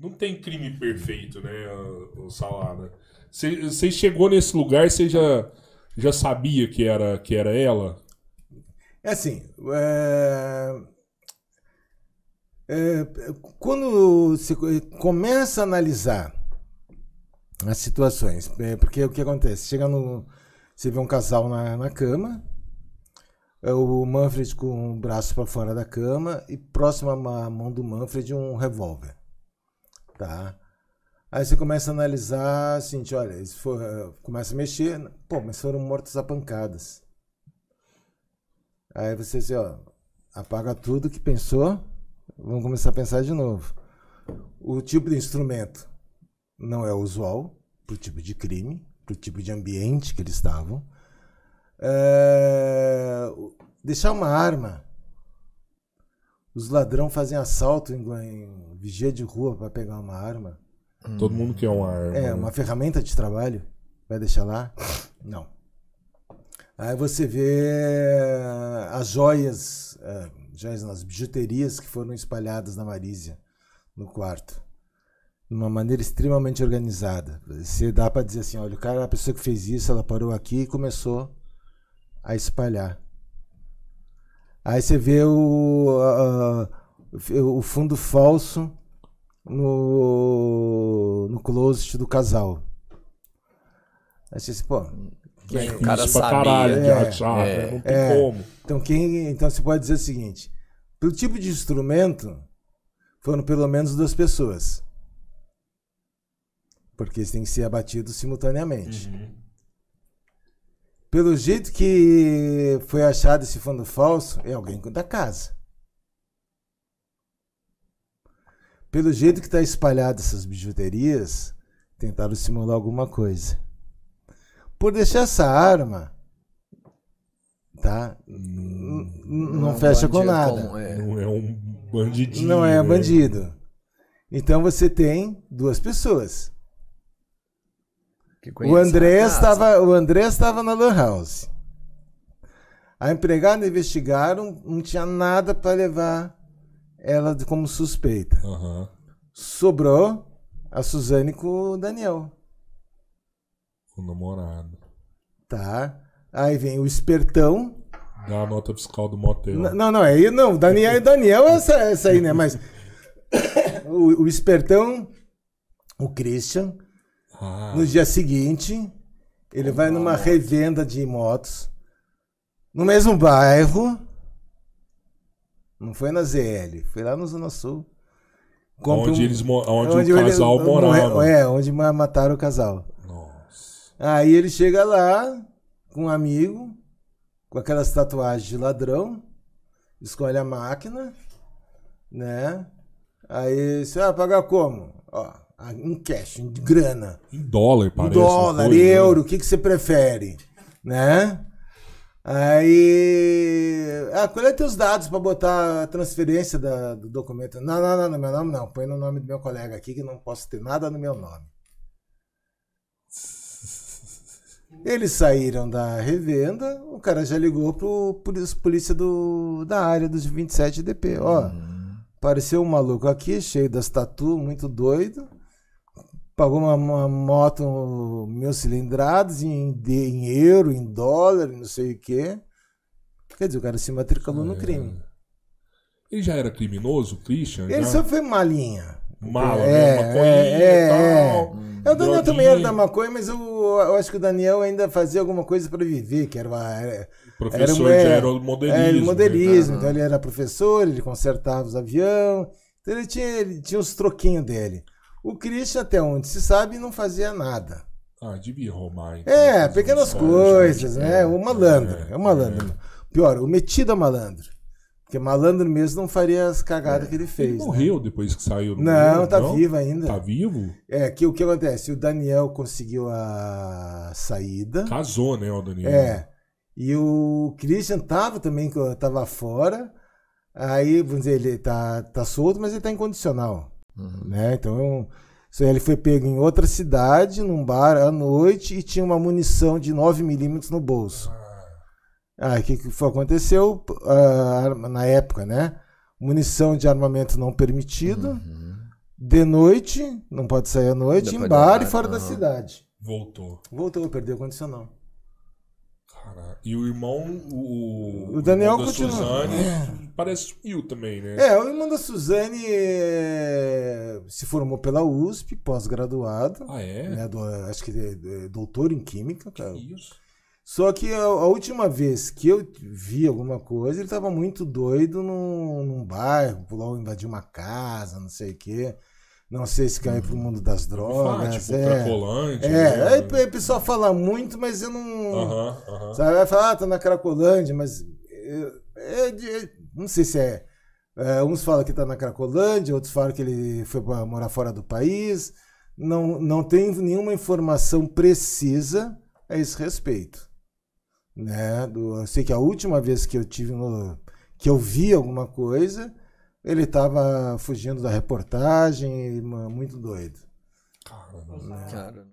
não tem crime perfeito, né, o Salada? Você né? chegou nesse lugar, você já, já sabia que era, que era ela? É assim. É... É... Quando se começa a analisar as situações, é porque o que acontece? Chega no. Você vê um casal na, na cama, é, o Manfred com o braço para fora da cama e próximo à mão do Manfred um revólver tá? Aí você começa a analisar, assim, tipo, olha, eh, começa a mexer, pô, mas foram mortos a pancadas. Aí você assim, ó, apaga tudo que pensou, vamos começar a pensar de novo. O tipo de instrumento não é usual pro tipo de crime, pro tipo de ambiente que eles estavam. É... Deixar uma arma os ladrão fazem assalto em, em vigia de rua para pegar uma arma. Todo hum. mundo quer uma arma. É, né? uma ferramenta de trabalho. Vai deixar lá? Não. Aí você vê eh, as joias, é, joias nas bijuterias que foram espalhadas na Marísia, no quarto. De uma maneira extremamente organizada. Você dá para dizer assim, olha, o cara, a pessoa que fez isso, ela parou aqui e começou a espalhar. Aí você vê o, o fundo falso no, no closet do casal. Aí você diz, pô. Quem é, o cara sabia. Caralho, é, achar, ah, é, é, como. Então, quem, então você pode dizer o seguinte: pelo tipo de instrumento, foram pelo menos duas pessoas. Porque eles têm que ser abatidos simultaneamente. Uhum pelo jeito que foi achado esse fundo falso, é alguém da casa. Pelo jeito que está espalhado essas bijuterias, tentaram simular alguma coisa. Por deixar essa arma, tá? Não, não é fecha com nada. Como, é. Não é um bandidinho. Não é né? bandido. Então você tem duas pessoas o André estava o André estava na lan house. A empregada investigaram, não tinha nada para levar ela como suspeita. Uhum. Sobrou a Suzane com o Daniel. O namorado. Tá. Aí vem o espertão. Da nota fiscal do motel. N não, não, é aí não. Daniel e é Daniel é essa, essa aí, né? Mas o, o espertão, o Christian, ah. No dia seguinte, ele oh, vai numa revenda de motos, no mesmo bairro. Não foi na ZL, foi lá no Zona Sul. Compre onde um, eles, onde, onde o casal ele, morava. É, onde mataram o casal. Nossa. Aí ele chega lá com um amigo, com aquelas tatuagens de ladrão, escolhe a máquina, né? Aí você vai ah, pagar como? Ó, ah, em cash, em grana. Em dólar, parece. Em dólar, coisa, né? euro, o né? que, que você prefere? Né? Aí. Ah, coleta os dados para botar a transferência da, do documento. Não, não, não, no meu nome não. Põe no nome do meu colega aqui que não posso ter nada no meu nome. Eles saíram da revenda, o cara já ligou pro, pro polícia do, da área dos 27 DP. Ó, uhum. apareceu um maluco aqui, cheio das tatu, muito doido pagou uma, uma moto mil cilindradas em, em euro, em dólar, não sei o quê. Quer dizer, o cara se matriculou é. no crime. Ele já era criminoso, Christian? Ele já... só foi malinha. Mala, é, né? maconha é, é, tal. É. é. O Daniel também era da maconha, mas eu, eu acho que o Daniel ainda fazia alguma coisa para viver, que era uma... Era, professor é, era, de aeromodelismo. É, era modelismo, né? então ele era professor, ele consertava os aviões, então ele tinha, ele tinha os troquinhos dele. O Christian, até onde se sabe, não fazia nada. Ah, devia arrumar. Então, é, pequenas coisas, né? né? o é, malandro, é, é o malandro. É. Pior, o metido a é malandro. Porque malandro mesmo não faria as cagadas é. que ele fez. Ele né? morreu né? depois que saiu. Não, tá não? vivo ainda. Tá vivo? É, que o que acontece? O Daniel conseguiu a saída. Casou, né, o Daniel? É. E o Christian tava também, tava fora. Aí, vamos dizer, ele tá, tá solto, mas ele tá incondicional. Uhum. Né? Então, é ele foi pego em outra cidade, num bar à noite, e tinha uma munição de 9mm no bolso. Ah, o que, que aconteceu uh, na época, né? Munição de armamento não permitido, Uhum. De noite, não pode sair à noite, em bar e fora não. Né? da cidade. Voltou. Voltou, perdeu o condicional. Caraca. E o irmão, o. O Daniel continua. Suzane, é parece sumiu tipo também, né? É, o irmão da Suzane é, se formou pela USP, pós-graduado. Ah, é? Né, do, acho que é, é, doutor em Química. Que cara. isso? Só que a, a, última vez que eu vi alguma coisa, ele estava muito doido num, num bairro, pulou, invadiu uma casa, não sei o quê. Não sei se caiu uhum. pro mundo das drogas. Fá, tipo, é. Cracolândia. É, né? aí o pessoal fala muito, mas eu não. Uhum, uhum. Sabe, vai falar, ah, tá na Cracolândia, mas. É, é eu, não sei se é. é uns falam que está na Cracolândia, outros falam que ele foi para morar fora do país. Não, não tem nenhuma informação precisa a esse respeito. Né? Do, eu sei que a última vez que eu tive no, que eu vi alguma coisa, ele estava fugindo da reportagem, muito doido. Caramba. Né? Cara.